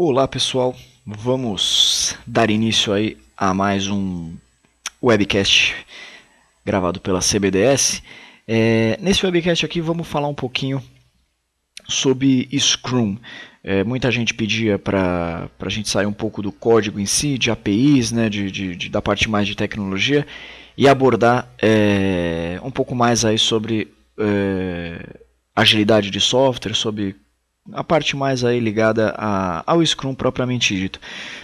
Olá pessoal, vamos dar início aí a mais um webcast gravado pela CBDS. É, nesse webcast aqui vamos falar um pouquinho sobre Scrum. É, muita gente pedia para a gente sair um pouco do código em si, de APIs, né, de, de, de da parte mais de tecnologia e abordar é, um pouco mais aí sobre é, agilidade de software, sobre a parte mais aí ligada a, ao Scrum propriamente dito.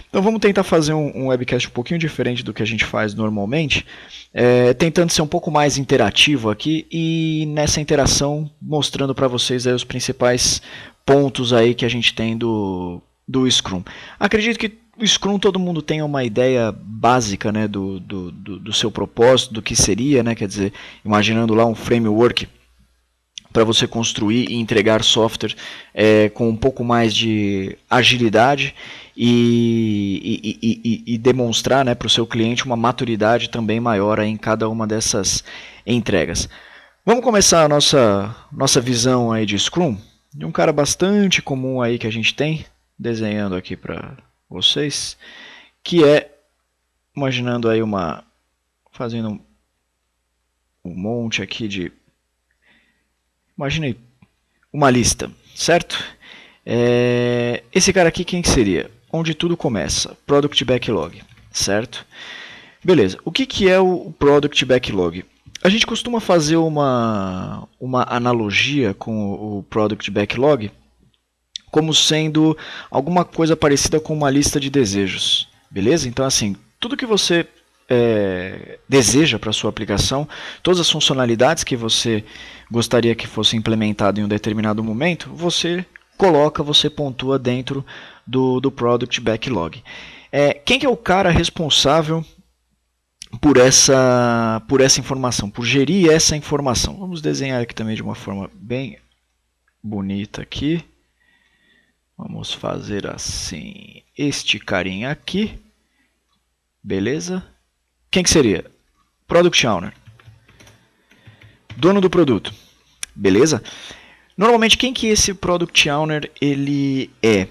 Então vamos tentar fazer um, um, webcast um pouquinho diferente do que a gente faz normalmente, é, tentando ser um pouco mais interativo aqui e nessa interação mostrando para vocês aí os principais pontos aí que a gente tem do, do Scrum. Acredito que o Scrum todo mundo tem uma ideia básica né, do, do, do, do seu propósito, do que seria, né, quer dizer, imaginando lá um framework para você construir e entregar software é, com um pouco mais de agilidade e, e, e, e demonstrar né, para o seu cliente uma maturidade também maior em cada uma dessas entregas. Vamos começar a nossa, nossa visão aí de Scrum, de um cara bastante comum aí que a gente tem, desenhando aqui para vocês, que é, imaginando aí uma, fazendo um monte aqui de imaginei uma lista, certo? É, esse cara aqui quem que seria? Onde tudo começa, Product Backlog, certo? Beleza, o que, que é o Product Backlog? A gente costuma fazer uma, uma analogia com o Product Backlog como sendo alguma coisa parecida com uma lista de desejos, beleza? Então assim, tudo que você é, deseja para sua aplicação, todas as funcionalidades que você gostaria que fosse implementado em um determinado momento, você coloca, você pontua dentro do, do Product Backlog. É, quem que é o cara responsável por essa, por essa informação, por gerir essa informação? Vamos desenhar aqui também de uma forma bem bonita aqui. Vamos fazer assim, este carinha aqui, beleza? Quem que seria? Product Owner. Dono do produto. Beleza? Normalmente, quem que esse Product Owner ele é?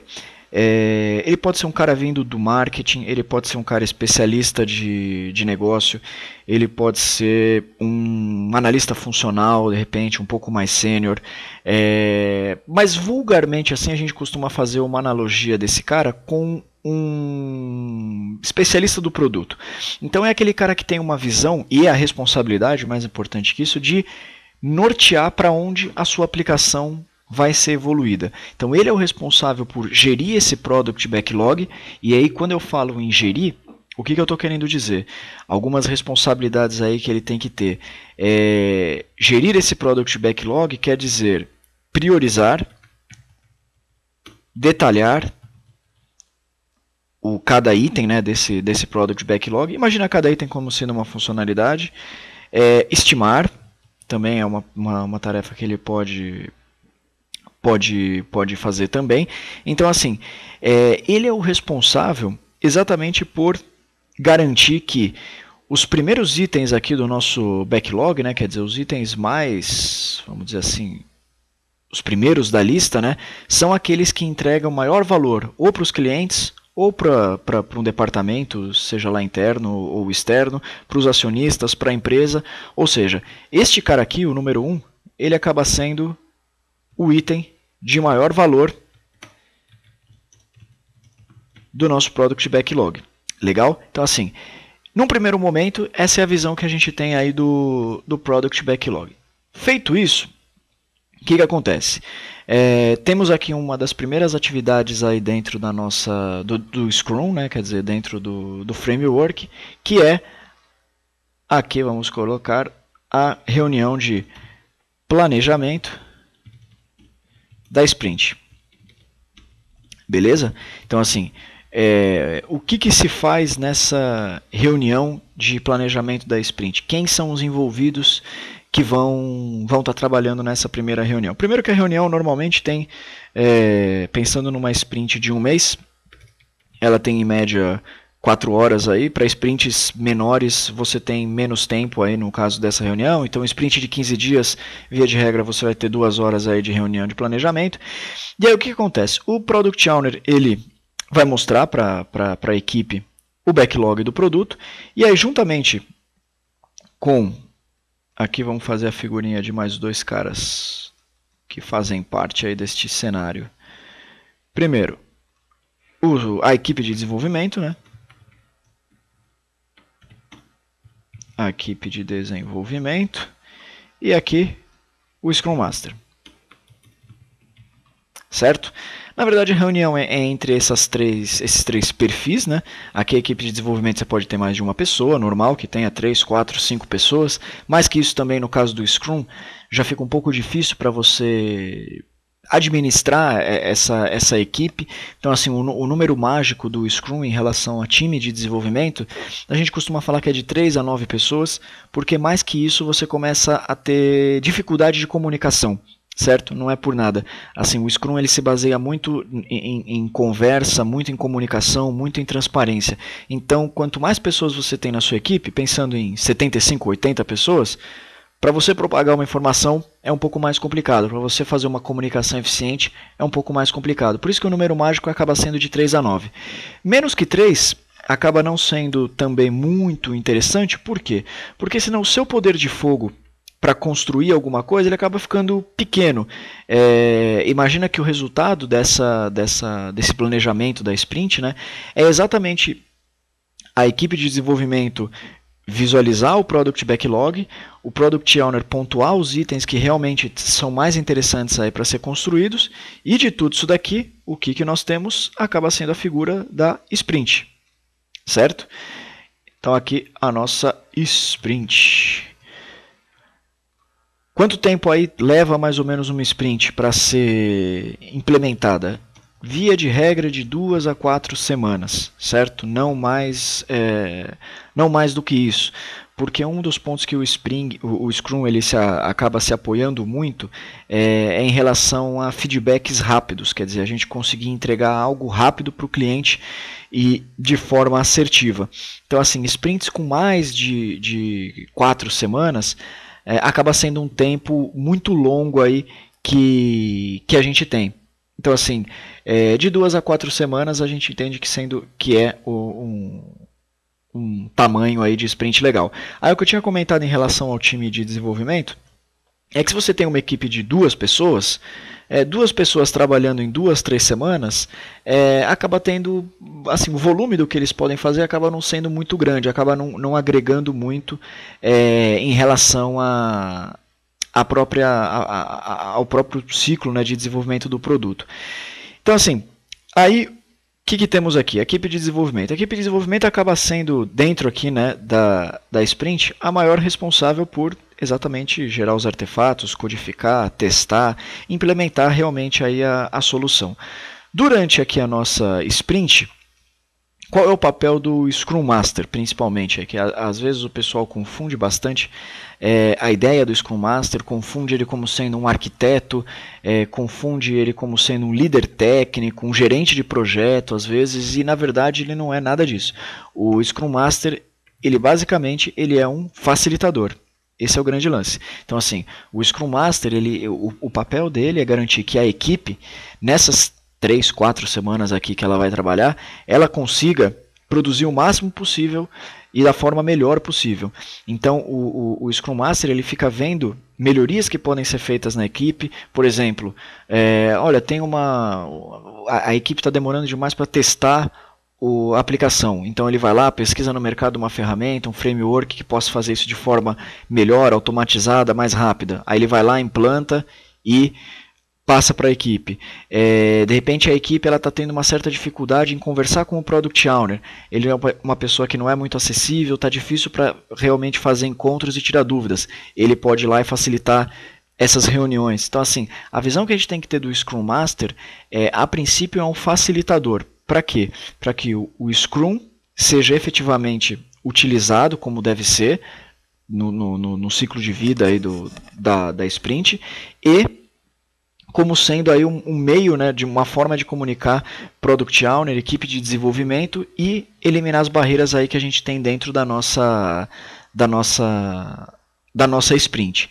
é? Ele pode ser um cara vindo do marketing, ele pode ser um cara especialista de, de negócio, ele pode ser um analista funcional, de repente, um pouco mais sênior. É, mas vulgarmente assim, a gente costuma fazer uma analogia desse cara com um especialista do produto. Então é aquele cara que tem uma visão e é a responsabilidade, mais importante que isso, de nortear para onde a sua aplicação vai ser evoluída. Então ele é o responsável por gerir esse product backlog e aí quando eu falo em gerir, o que, que eu estou querendo dizer? Algumas responsabilidades aí que ele tem que ter. É, gerir esse product backlog quer dizer priorizar, detalhar, o cada item né, desse, desse product backlog. Imagina cada item como sendo uma funcionalidade. É, estimar também é uma, uma, uma, tarefa que ele pode, pode, pode fazer também. Então, assim, é, ele é o responsável exatamente por garantir que os primeiros itens aqui do nosso backlog, né, quer dizer, os itens mais, vamos dizer assim, os primeiros da lista, né, são aqueles que entregam maior valor ou para os clientes ou para um departamento, seja lá interno ou externo, para os acionistas, para a empresa. Ou seja, este cara aqui, o número 1, um, ele acaba sendo o item de maior valor do nosso Product Backlog. Legal? Então, assim, num primeiro momento, essa é a visão que a gente tem aí do, do Product Backlog. Feito isso, o que, que acontece? É, temos aqui uma das primeiras atividades aí dentro da nossa do, do Scrum, né? quer dizer, dentro do, do framework, que é aqui vamos colocar a reunião de planejamento da sprint. Beleza? Então assim, é, o que, que se faz nessa reunião de planejamento da sprint? Quem são os envolvidos? que vão vão estar tá trabalhando nessa primeira reunião. Primeiro que a reunião normalmente tem, é, pensando numa sprint de um mês, ela tem em média quatro horas aí. Para sprints menores, você tem menos tempo aí no caso dessa reunião. Então, sprint de 15 dias, via de regra, você vai ter duas horas aí de reunião de planejamento. E aí, o que acontece? O Product Owner, ele vai mostrar para a equipe o backlog do produto. E aí, juntamente com Aqui vamos fazer a figurinha de mais dois caras que fazem parte aí deste cenário. Primeiro, a equipe de desenvolvimento, né? A equipe de desenvolvimento. E aqui o Scrum Master. Certo? Na verdade, a reunião é, é entre essas três, esses três perfis, né? Aqui é a equipe de desenvolvimento você pode ter mais de uma pessoa, normal, que tenha três, quatro, cinco pessoas. Mais que isso também, no caso do Scrum, já fica um pouco difícil para você administrar é, essa, essa equipe. Então, assim, o, o, número mágico do Scrum em relação a time de desenvolvimento, a gente costuma falar que é de 3 a 9 pessoas, porque mais que isso você começa a ter dificuldade de comunicação certo? Não é por nada. Assim, o Scrum ele se baseia muito em, em, conversa, muito em comunicação, muito em transparência. Então, quanto mais pessoas você tem na sua equipe, pensando em 75, 80 pessoas, para você propagar uma informação é um pouco mais complicado, para você fazer uma comunicação eficiente é um pouco mais complicado. Por isso que o número mágico acaba sendo de 3 a 9. Menos que 3, acaba não sendo também muito interessante, por quê? Porque senão o seu poder de fogo para construir alguma coisa, ele acaba ficando pequeno. É, imagina que o resultado dessa, dessa, desse planejamento da sprint né, é exatamente a equipe de desenvolvimento visualizar o product backlog, o product owner pontuar os itens que realmente são mais interessantes aí para ser construídos e de tudo isso daqui, o que, que nós temos acaba sendo a figura da sprint, certo? Então aqui a nossa sprint. Quanto tempo aí leva mais ou menos uma sprint para ser implementada? Via de regra de duas a quatro semanas, certo? Não mais, é, não mais do que isso, porque um dos pontos que o Spring, o, o Scrum ele se, acaba se apoiando muito é, é, em relação a feedbacks rápidos, quer dizer, a gente conseguir entregar algo rápido para o cliente e de forma assertiva. Então, assim, sprints com mais de, de quatro semanas é, acaba sendo um tempo muito longo aí que, que a gente tem. Então, assim, é, de duas a quatro semanas a gente entende que sendo que é um, um tamanho aí de sprint legal. Aí o que eu tinha comentado em relação ao time de desenvolvimento é que se você tem uma equipe de duas pessoas, é, duas pessoas trabalhando em duas, três semanas, é, acaba tendo, assim, o volume do que eles podem fazer acaba não sendo muito grande, acaba não, não agregando muito é, em relação a, a própria, a, a, ao próprio ciclo né, de desenvolvimento do produto. Então, assim, aí o que, que, temos aqui? A equipe de desenvolvimento. A equipe de desenvolvimento acaba sendo, dentro aqui né, da, da Sprint, a maior responsável por exatamente gerar os artefatos, codificar, testar, implementar realmente aí a, a solução. Durante aqui a nossa sprint, qual é o papel do Scrum Master, principalmente? É que às vezes o pessoal confunde bastante é, a ideia do Scrum Master, confunde ele como sendo um arquiteto, é, confunde ele como sendo um líder técnico, um gerente de projeto, às vezes, e na verdade ele não é nada disso. O Scrum Master, ele basicamente ele é um facilitador. Esse é o grande lance. Então, assim, o Scrum Master, ele, o, o papel dele é garantir que a equipe, nessas três, quatro semanas aqui que ela vai trabalhar, ela consiga produzir o máximo possível e da forma melhor possível. Então, o, o, o, Scrum Master ele fica vendo melhorias que podem ser feitas na equipe. Por exemplo, é, olha, tem uma a, a equipe está demorando demais para testar o, a aplicação. Então ele vai lá, pesquisa no mercado uma ferramenta, um framework que possa fazer isso de forma melhor, automatizada, mais rápida. Aí ele vai lá, implanta e passa para a equipe. É, de repente a equipe ela está tendo uma certa dificuldade em conversar com o product owner. Ele é uma pessoa que não é muito acessível, está difícil para realmente fazer encontros e tirar dúvidas. Ele pode ir lá e facilitar essas reuniões. Então assim, a visão que a gente tem que ter do Scrum Master é, a princípio é um facilitador para quê? Para que o, o, Scrum seja efetivamente utilizado como deve ser no, no, no ciclo de vida aí do, da, da sprint e como sendo aí um, um, meio, né, de uma forma de comunicar product owner, equipe de desenvolvimento e eliminar as barreiras aí que a gente tem dentro da nossa da nossa da nossa sprint.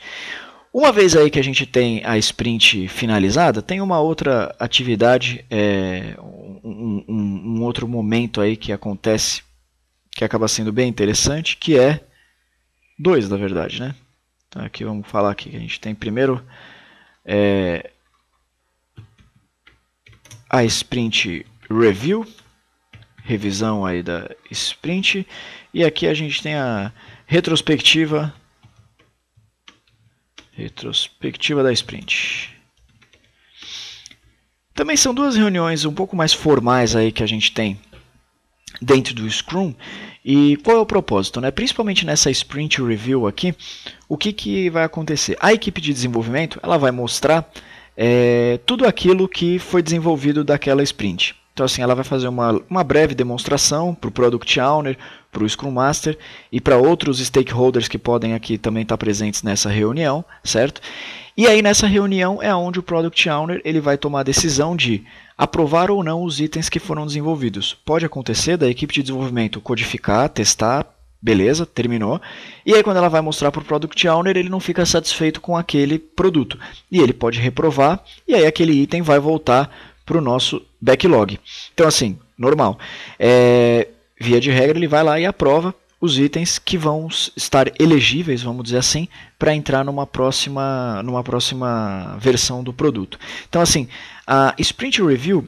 Uma vez aí que a gente tem a sprint finalizada, tem uma outra atividade, é, um, um, outro momento aí que acontece que acaba sendo bem interessante, que é dois, na verdade, né? Então aqui vamos falar aqui que a gente tem primeiro é, a sprint review, revisão aí da sprint, e aqui a gente tem a retrospectiva retrospectiva da sprint. Também são duas reuniões um pouco mais formais aí que a gente tem dentro do Scrum. E qual é o propósito? Né? Principalmente nessa sprint review aqui, o que, que vai acontecer? A equipe de desenvolvimento ela vai mostrar é, tudo aquilo que foi desenvolvido daquela sprint. Então, assim, ela vai fazer uma, uma breve demonstração para o Product Owner, para o Scrum Master e para outros stakeholders que podem aqui também estar tá presentes nessa reunião, certo? E aí, nessa reunião, é onde o Product Owner ele vai tomar a decisão de aprovar ou não os itens que foram desenvolvidos. Pode acontecer da equipe de desenvolvimento codificar, testar, beleza, terminou. E aí, quando ela vai mostrar para o Product Owner, ele não fica satisfeito com aquele produto. E ele pode reprovar, e aí aquele item vai voltar para o nosso backlog. Então, assim, normal. É, via de regra, ele vai lá e aprova os itens que vão estar elegíveis, vamos dizer assim, para entrar numa próxima, numa próxima versão do produto. Então, assim, a Sprint Review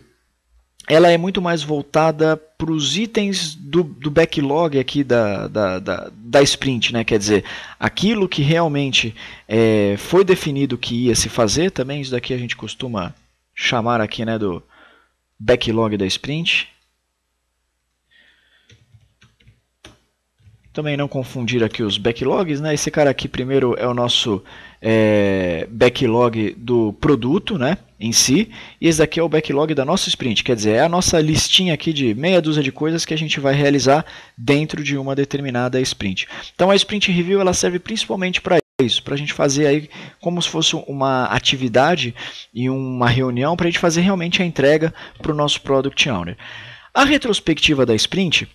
ela é muito mais voltada para os itens do, do backlog aqui da, da, da, da, sprint, né? Quer dizer, aquilo que realmente é, foi definido que ia se fazer, também isso daqui a gente costuma chamar aqui né, do backlog da sprint. Também não confundir aqui os backlogs, né? Esse cara aqui primeiro é o nosso é, backlog do produto, né? Em si. E esse daqui é o backlog da nossa sprint, quer dizer, é a nossa listinha aqui de meia dúzia de coisas que a gente vai realizar dentro de uma determinada sprint. Então a sprint review ela serve principalmente para isso, para a gente fazer aí como se fosse uma atividade e uma reunião para a gente fazer realmente a entrega para o nosso Product Owner. A retrospectiva da sprint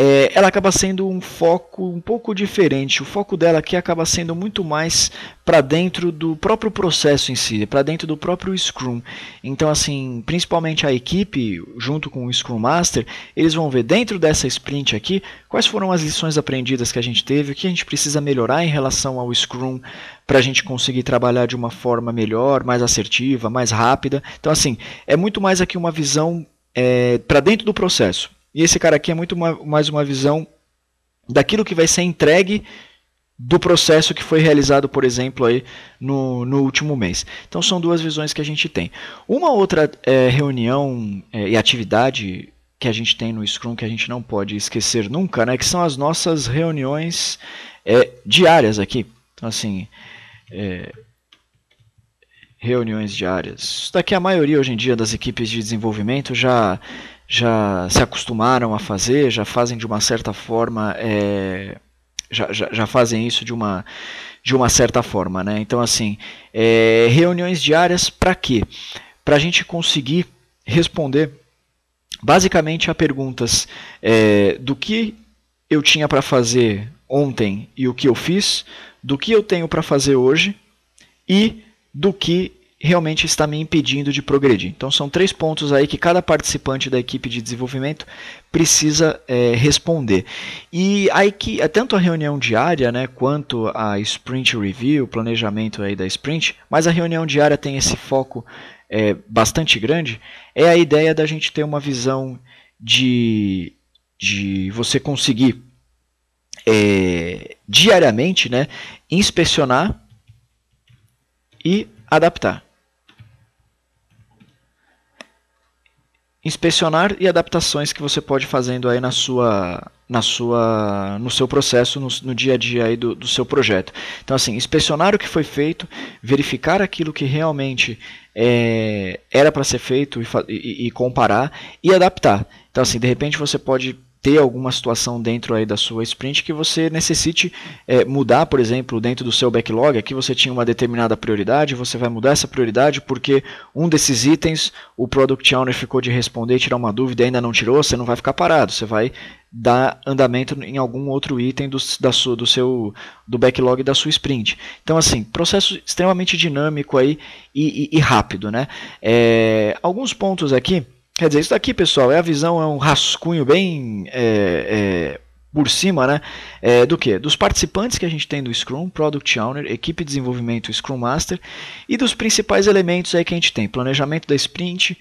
é, ela acaba sendo um foco um pouco diferente. O foco dela aqui acaba sendo muito mais para dentro do próprio processo em si, para dentro do próprio Scrum. Então, assim, principalmente a equipe, junto com o Scrum Master, eles vão ver dentro dessa sprint aqui quais foram as lições aprendidas que a gente teve, o que a gente precisa melhorar em relação ao Scrum para a gente conseguir trabalhar de uma forma melhor, mais assertiva, mais rápida. Então, assim, é muito mais aqui uma visão é, para dentro do processo e esse cara aqui é muito mais uma visão daquilo que vai ser entregue do processo que foi realizado, por exemplo, aí no, no último mês. Então são duas visões que a gente tem. Uma outra é, reunião é, e atividade que a gente tem no Scrum que a gente não pode esquecer nunca, né? Que são as nossas reuniões é, diárias aqui. Então assim, é, reuniões diárias. Isso daqui a maioria hoje em dia das equipes de desenvolvimento já já se acostumaram a fazer, já fazem de uma certa forma, é, já, já, já, fazem isso de uma, de uma certa forma. Né? Então, assim, é, reuniões diárias para quê? Para a gente conseguir responder basicamente a perguntas é, do que eu tinha para fazer ontem e o que eu fiz, do que eu tenho para fazer hoje e do que realmente está me impedindo de progredir. Então são três pontos aí que cada participante da equipe de desenvolvimento precisa é, responder. E aí que é, tanto a reunião diária, né, quanto a sprint review, o planejamento aí da sprint, mas a reunião diária tem esse foco é, bastante grande. É a ideia da gente ter uma visão de de você conseguir é, diariamente, né, inspecionar e adaptar. inspecionar e adaptações que você pode fazendo aí na sua na sua no seu processo no, no dia a dia aí do, do, seu projeto então assim inspecionar o que foi feito verificar aquilo que realmente é, era para ser feito e, e, e comparar e adaptar então assim de repente você pode ter alguma situação dentro aí da sua sprint que você necessite é, mudar, por exemplo, dentro do seu backlog. Aqui você tinha uma determinada prioridade, você vai mudar essa prioridade porque um desses itens o Product Owner ficou de responder tirar uma dúvida e ainda não tirou, você não vai ficar parado, você vai dar andamento em algum outro item do, da sua, do seu do backlog da sua sprint. Então assim, processo extremamente dinâmico aí e, e, e rápido, né? É, alguns pontos aqui Quer dizer, isso daqui, pessoal, é a visão, é um rascunho bem é, é, por cima, né? É, do que? Dos participantes que a gente tem do Scrum, Product Owner, equipe de desenvolvimento Scrum Master e dos principais elementos aí que a gente tem: planejamento da sprint,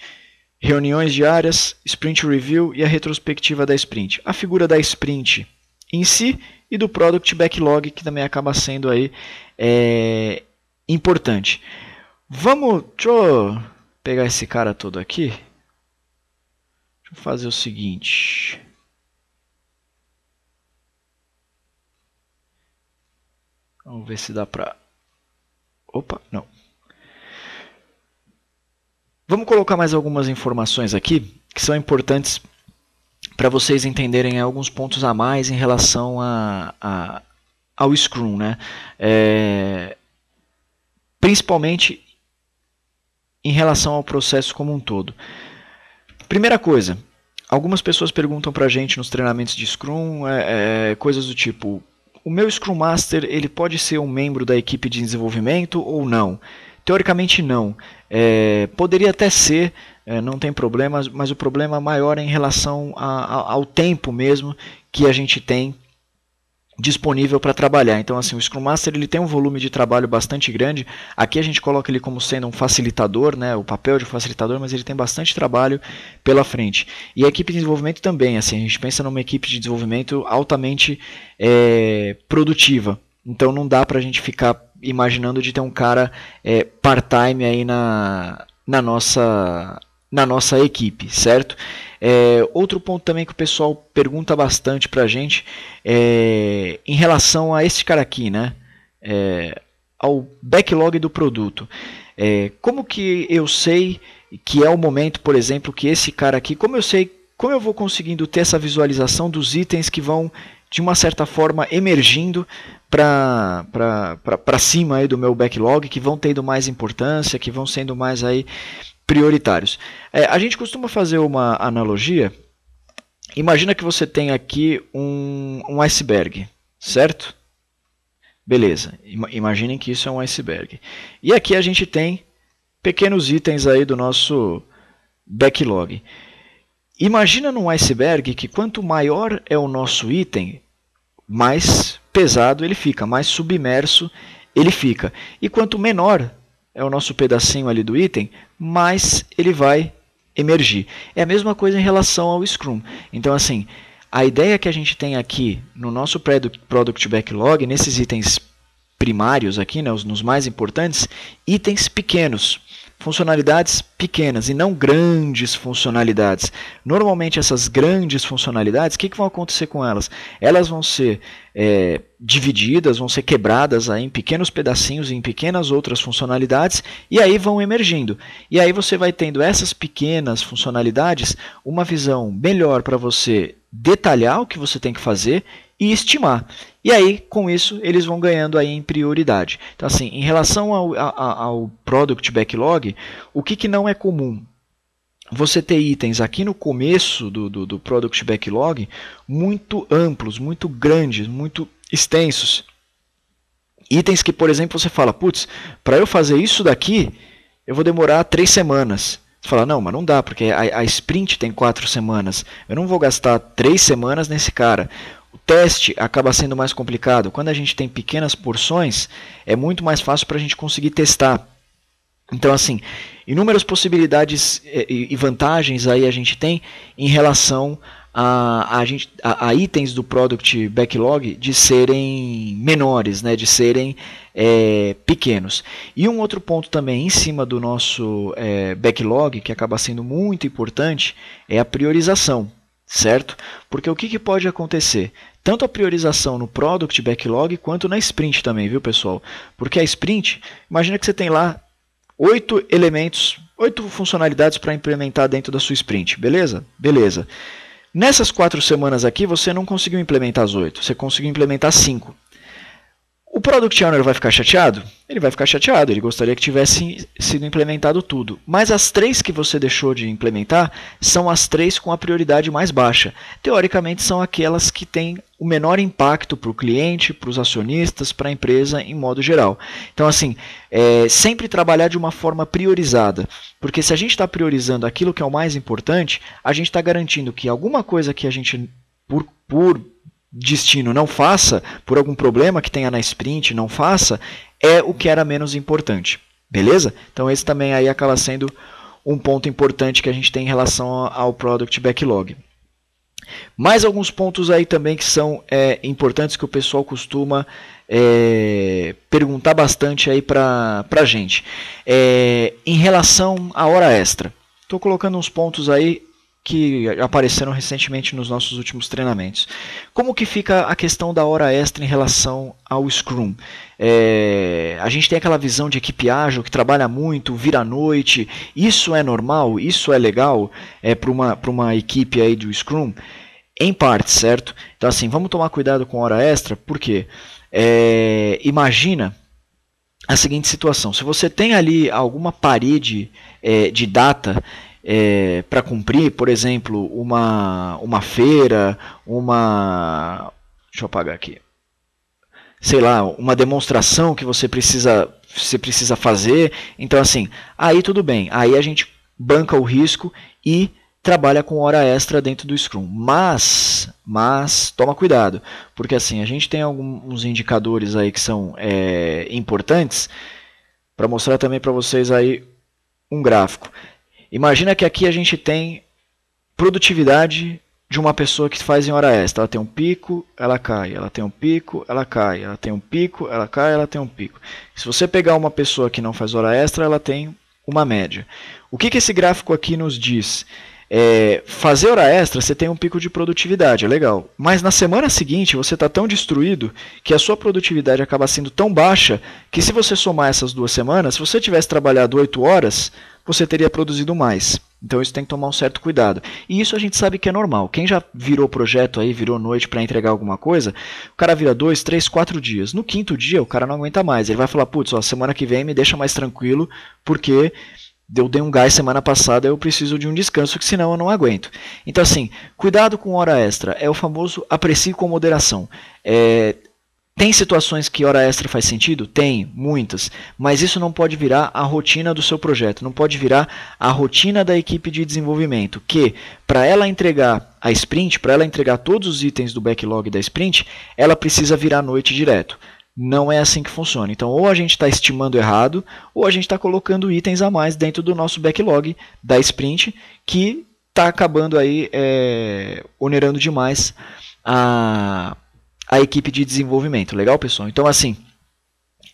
reuniões diárias, sprint review e a retrospectiva da sprint. A figura da sprint em si e do Product Backlog, que também acaba sendo aí é, importante. Vamos. Deixa eu pegar esse cara todo aqui. Deixa eu fazer o seguinte. Vamos ver se dá para... Opa, não. Vamos colocar mais algumas informações aqui que são importantes para vocês entenderem alguns pontos a mais em relação a, a ao Scrum. Né? É, principalmente em relação ao processo como um todo. Primeira coisa, algumas pessoas perguntam pra gente nos treinamentos de Scrum é, é, coisas do tipo: o meu Scrum Master ele pode ser um membro da equipe de desenvolvimento ou não? Teoricamente não. É, poderia até ser, é, não tem problema, mas o problema maior é em relação a, a, ao tempo mesmo que a gente tem disponível para trabalhar. Então, assim, o Scrum Master ele tem um volume de trabalho bastante grande. Aqui a gente coloca ele como sendo um facilitador, né, o papel de facilitador, mas ele tem bastante trabalho pela frente. E a equipe de desenvolvimento também, assim, a gente pensa numa equipe de desenvolvimento altamente é, produtiva. Então, não dá para a gente ficar imaginando de ter um cara é, part-time aí na, na nossa na nossa equipe, certo? É, outro ponto também que o pessoal pergunta bastante para a gente é em relação a este cara aqui, né? É, ao backlog do produto. É, como que eu sei que é o momento, por exemplo, que esse cara aqui, como eu sei, como eu vou conseguindo ter essa visualização dos itens que vão de uma certa forma emergindo para cima aí do meu backlog, que vão tendo mais importância, que vão sendo mais aí prioritários. É, a gente costuma fazer uma analogia. Imagina que você tem aqui um, um iceberg, certo? Beleza, imaginem que isso é um iceberg. E aqui a gente tem pequenos itens aí do nosso backlog. Imagina num iceberg que quanto maior é o nosso item, mais pesado ele fica, mais submerso ele fica. E quanto menor é o nosso pedacinho ali do item, mais ele vai emergir. É a mesma coisa em relação ao Scrum. Então, assim, a ideia que a gente tem aqui no nosso Product Backlog, nesses itens primários aqui, né, nos mais importantes, itens pequenos funcionalidades pequenas e não grandes funcionalidades. Normalmente, essas grandes funcionalidades, o que, que vão acontecer com elas? Elas vão ser é, divididas, vão ser quebradas aí em pequenos pedacinhos, em pequenas outras funcionalidades, e aí vão emergindo. E aí você vai tendo essas pequenas funcionalidades uma visão melhor para você detalhar o que você tem que fazer e estimar. E aí, com isso, eles vão ganhando aí em prioridade. Então, assim, em relação ao, ao Product Backlog, o que, que não é comum? Você ter itens aqui no começo do, do, do Product Backlog muito amplos, muito grandes, muito extensos. Itens que, por exemplo, você fala, putz, para eu fazer isso daqui, eu vou demorar três semanas. Você fala, não, mas não dá, porque a, a, sprint tem quatro semanas. Eu não vou gastar três semanas nesse cara. O teste acaba sendo mais complicado. Quando a gente tem pequenas porções, é muito mais fácil para a gente conseguir testar. Então, assim, inúmeras possibilidades eh, e vantagens aí a gente tem em relação a, a, gente, a, a, itens do Product Backlog de serem menores, né, de serem é, pequenos. E um outro ponto também em cima do nosso é, backlog, que acaba sendo muito importante, é a priorização certo? Porque o que, que, pode acontecer? Tanto a priorização no Product Backlog quanto na Sprint também, viu pessoal? Porque a Sprint, imagina que você tem lá oito elementos, oito funcionalidades para implementar dentro da sua Sprint, beleza? Beleza. Nessas quatro semanas aqui, você não conseguiu implementar as oito, você conseguiu implementar cinco. O Product Owner vai ficar chateado? Ele vai ficar chateado, ele gostaria que tivesse sido implementado tudo. Mas as três que você deixou de implementar são as três com a prioridade mais baixa. Teoricamente, são aquelas que têm o menor impacto para o cliente, para os acionistas, para a empresa em modo geral. Então, assim, é, sempre trabalhar de uma forma priorizada, porque se a gente está priorizando aquilo que é o mais importante, a gente está garantindo que alguma coisa que a gente, por, por destino não faça, por algum problema que tenha na sprint não faça, é o que era menos importante. Beleza? Então esse também aí acaba sendo um ponto importante que a gente tem em relação ao Product Backlog. Mais alguns pontos aí também que são é, importantes que o pessoal costuma é, perguntar bastante aí para pra gente. É, em relação à hora extra. Estou colocando uns pontos aí que apareceram recentemente nos nossos últimos treinamentos. Como que fica a questão da hora extra em relação ao Scrum? É, a gente tem aquela visão de equipe ágil que trabalha muito, vira à noite. Isso é normal? Isso é legal é, para uma, uma equipe aí do Scrum? Em parte, certo? Então assim, vamos tomar cuidado com hora extra, porque é, imagina a seguinte situação: se você tem ali alguma parede é, de data é, para cumprir, por exemplo, uma, uma feira, uma. Deixa eu apagar aqui. Sei lá, uma demonstração que você precisa, você precisa fazer. Então, assim, aí tudo bem. Aí a gente banca o risco e trabalha com hora extra dentro do Scrum. Mas, mas toma cuidado, porque assim a gente tem alguns indicadores aí que são é, importantes para mostrar também para vocês aí um gráfico. Imagina que aqui a gente tem produtividade de uma pessoa que faz em hora extra. Ela tem um pico, ela cai, ela tem um pico, ela cai, ela tem um pico, ela cai, ela tem um pico. Se você pegar uma pessoa que não faz hora extra, ela tem uma média. O que, que esse gráfico aqui nos diz? É, fazer hora extra, você tem um pico de produtividade, é legal. Mas na semana seguinte você está tão destruído que a sua produtividade acaba sendo tão baixa que se você somar essas duas semanas, se você tivesse trabalhado 8 horas, você teria produzido mais. Então isso tem que tomar um certo cuidado. E isso a gente sabe que é normal. Quem já virou projeto aí, virou noite para entregar alguma coisa, o cara vira dois, três, quatro dias. No quinto dia o cara não aguenta mais. Ele vai falar, putz, ó, semana que vem me deixa mais tranquilo, porque eu dei um gás semana passada, eu preciso de um descanso, que senão eu não aguento. Então assim, cuidado com hora extra. É o famoso aprecie com moderação. É, tem situações que hora extra faz sentido? Tem, muitas. Mas isso não pode virar a rotina do seu projeto, não pode virar a rotina da equipe de desenvolvimento, que para ela entregar a sprint, para ela entregar todos os itens do backlog da sprint, ela precisa virar noite direto. Não é assim que funciona. Então, ou a gente está estimando errado, ou a gente está colocando itens a mais dentro do nosso backlog da sprint, que está acabando aí é, onerando demais a a equipe de desenvolvimento. Legal, pessoal? Então, assim,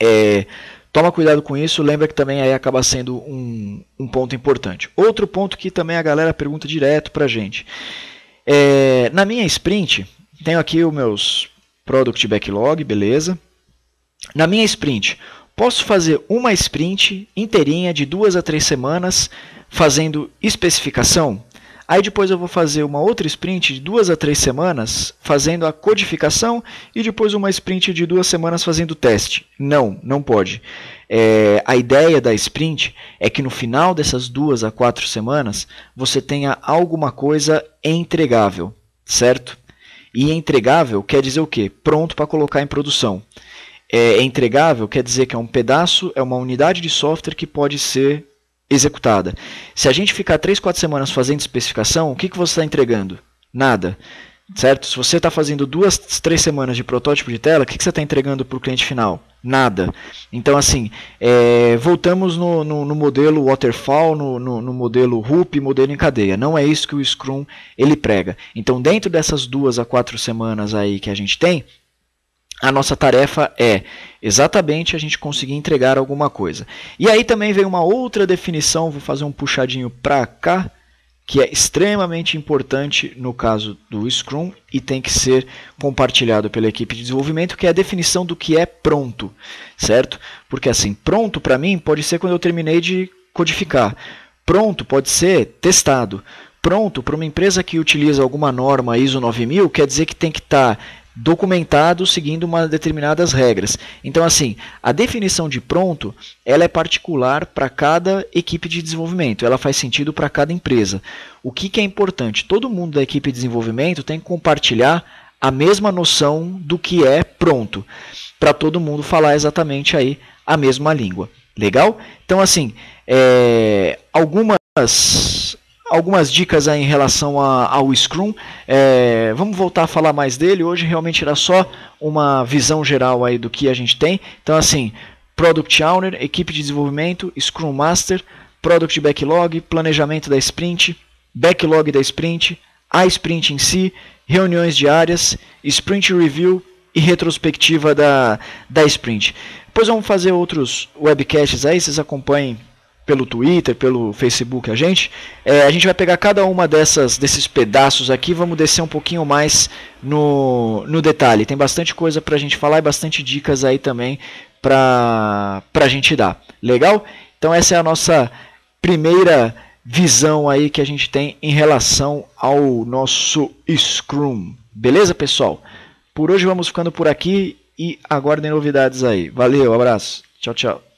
é, toma cuidado com isso. Lembra que também aí acaba sendo um, um ponto importante. Outro ponto que também a galera pergunta direto pra gente. É, na minha sprint, tenho aqui os meus product backlog, beleza. Na minha sprint, posso fazer uma sprint inteirinha de duas a três semanas fazendo especificação? Aí depois eu vou fazer uma outra sprint de duas a três semanas fazendo a codificação e depois uma sprint de duas semanas fazendo o teste. Não, não pode. É, a ideia da sprint é que no final dessas duas a quatro semanas você tenha alguma coisa entregável, certo? E entregável quer dizer o quê? Pronto para colocar em produção. É entregável quer dizer que é um pedaço, é uma unidade de software que pode ser executada. Se a gente ficar 3, 4 semanas fazendo especificação, o que, que você está entregando? Nada. Certo? Se você está fazendo duas, três semanas de protótipo de tela, o que, que você está entregando para o cliente final? Nada. Então, assim, é, voltamos no, no, no, modelo waterfall, no, no, modelo RUP, modelo em cadeia. Não é isso que o Scrum ele prega. Então, dentro dessas duas a quatro semanas aí que a gente tem, a nossa tarefa é exatamente a gente conseguir entregar alguma coisa. E aí também vem uma outra definição, vou fazer um puxadinho para cá, que é extremamente importante no caso do Scrum e tem que ser compartilhado pela equipe de desenvolvimento, que é a definição do que é pronto, certo? Porque assim, pronto para mim pode ser quando eu terminei de codificar. Pronto pode ser testado pronto para uma empresa que utiliza alguma norma ISO 9000 quer dizer que tem que estar tá documentado seguindo uma determinadas regras. Então, assim, a definição de pronto ela é particular para cada equipe de desenvolvimento, ela faz sentido para cada empresa. O que, que é importante? Todo mundo da equipe de desenvolvimento tem que compartilhar a mesma noção do que é pronto, para todo mundo falar exatamente aí a mesma língua. Legal? Então, assim, é, algumas algumas dicas aí em relação a, ao Scrum. É, vamos voltar a falar mais dele. Hoje realmente era só uma visão geral aí do que a gente tem. Então, assim, Product Owner, equipe de desenvolvimento, Scrum Master, Product Backlog, planejamento da sprint, backlog da sprint, a sprint em si, reuniões diárias, sprint review e retrospectiva da, da sprint. Depois vamos fazer outros webcasts aí, vocês acompanhem pelo Twitter, pelo Facebook a gente, é, a gente vai pegar cada uma dessas desses pedaços aqui, vamos descer um pouquinho mais no, no detalhe. Tem bastante coisa para a gente falar e bastante dicas aí também para a gente dar. Legal? Então essa é a nossa primeira visão aí que a gente tem em relação ao nosso Scrum. Beleza, pessoal? Por hoje vamos ficando por aqui e aguardem novidades aí. Valeu, abraço. Tchau, tchau.